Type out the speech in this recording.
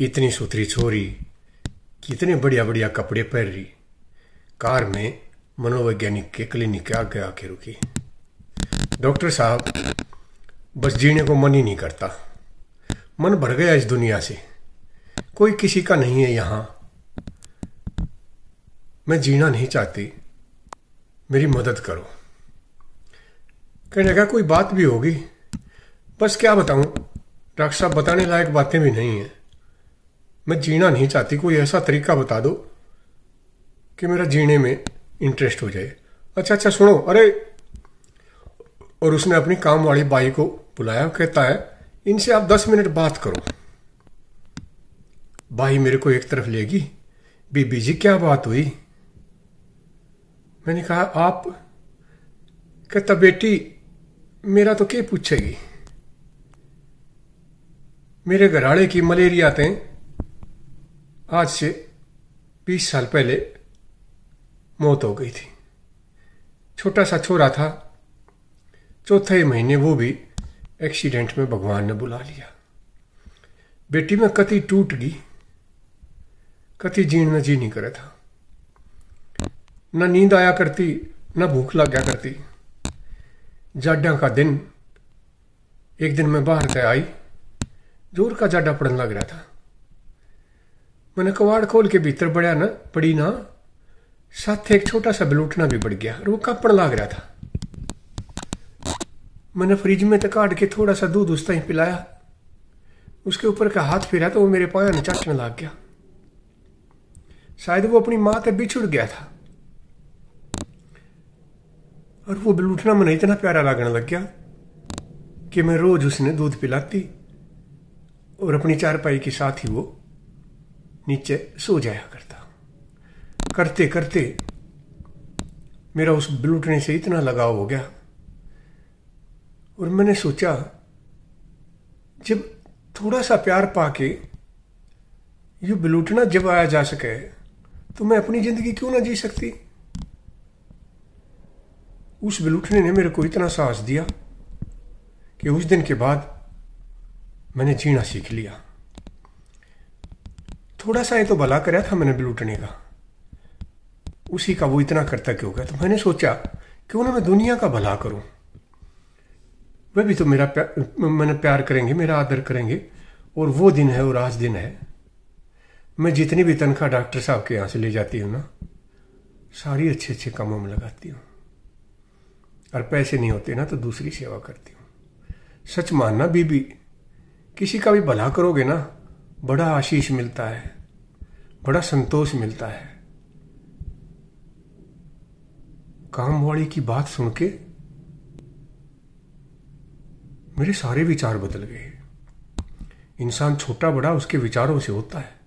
इतनी सुथरी छोरी कितने बढ़िया बढ़िया कपड़े पहन रही कार में मनोवैज्ञानिक के क्लिनिक के आगे आके रुकी डॉक्टर साहब बस जीने को मन ही नहीं करता मन भर गया इस दुनिया से कोई किसी का नहीं है यहाँ मैं जीना नहीं चाहती मेरी मदद करो कहने का कोई बात भी होगी बस क्या बताऊं डॉक्टर साहब बताने लायक बातें भी नहीं हैं मैं जीना नहीं चाहती कोई ऐसा तरीका बता दो कि मेरा जीने में इंटरेस्ट हो जाए अच्छा अच्छा सुनो अरे और उसने अपनी काम वाली बाई को बुलाया कहता है इनसे आप दस मिनट बात करो बाई मेरे को एक तरफ लेगी बीबी जी क्या बात हुई मैंने कहा आप कहता बेटी मेरा तो क्या पूछेगी मेरे घराड़े की मलेरिया थे आज से बीस साल पहले मौत हो गई थी छोटा सा छोरा था चौथे ही महीने वो भी एक्सीडेंट में भगवान ने बुला लिया बेटी में कति टूट गई कति जीण जी नहीं करे था न नींद आया करती न भूख लग गया करती जाडा का दिन एक दिन मैं बाहर से आई जोर का जाडा पड़न लग रहा था मैंने कवाड़ खोल के भीतर बढ़िया ना पड़ी ना साथ एक छोटा सा बलूटना भी बढ़ गया और वो कांपण लाग रहा था मैंने फ्रिज में तो काट के थोड़ा सा दूध उस तीन पिलाया उसके ऊपर का हाथ फिरा तो वो मेरे पाया ने चाचने लाग गया शायद वो अपनी माँ से बिछुड़ गया था और वो बलूटना मैंने इतना प्यारा लागने लग गया कि मैं रोज उसने दूध पिलाती और अपनी चारपाई के साथ ही वो नीचे सो जाया करता करते करते मेरा उस ब्लूटने से इतना लगाव हो गया और मैंने सोचा जब थोड़ा सा प्यार पाके ये बलूटना जब आया जा सके तो मैं अपनी जिंदगी क्यों ना जी सकती उस बलूटने ने मेरे को इतना साहस दिया कि उस दिन के बाद मैंने जीना सीख लिया थोड़ा सा ये तो भला करा था मैंने लूटने का उसी का वो इतना करता क्यों गया तो मैंने सोचा क्यों ना मैं दुनिया का भला करूं वह भी तो मेरा प्यार मैंने प्यार करेंगे मेरा आदर करेंगे और वो दिन है और आज दिन है मैं जितनी भी तनख्वाह डॉक्टर साहब के यहां से ले जाती हूँ ना सारी अच्छे अच्छे कामों में लगाती हूँ और पैसे नहीं होते ना तो दूसरी सेवा करती हूँ सच मानना बीबी किसी का भी भला करोगे ना बड़ा आशीष मिलता है बड़ा संतोष मिलता है कामवाणी की बात सुन के मेरे सारे विचार बदल गए इंसान छोटा बड़ा उसके विचारों से होता है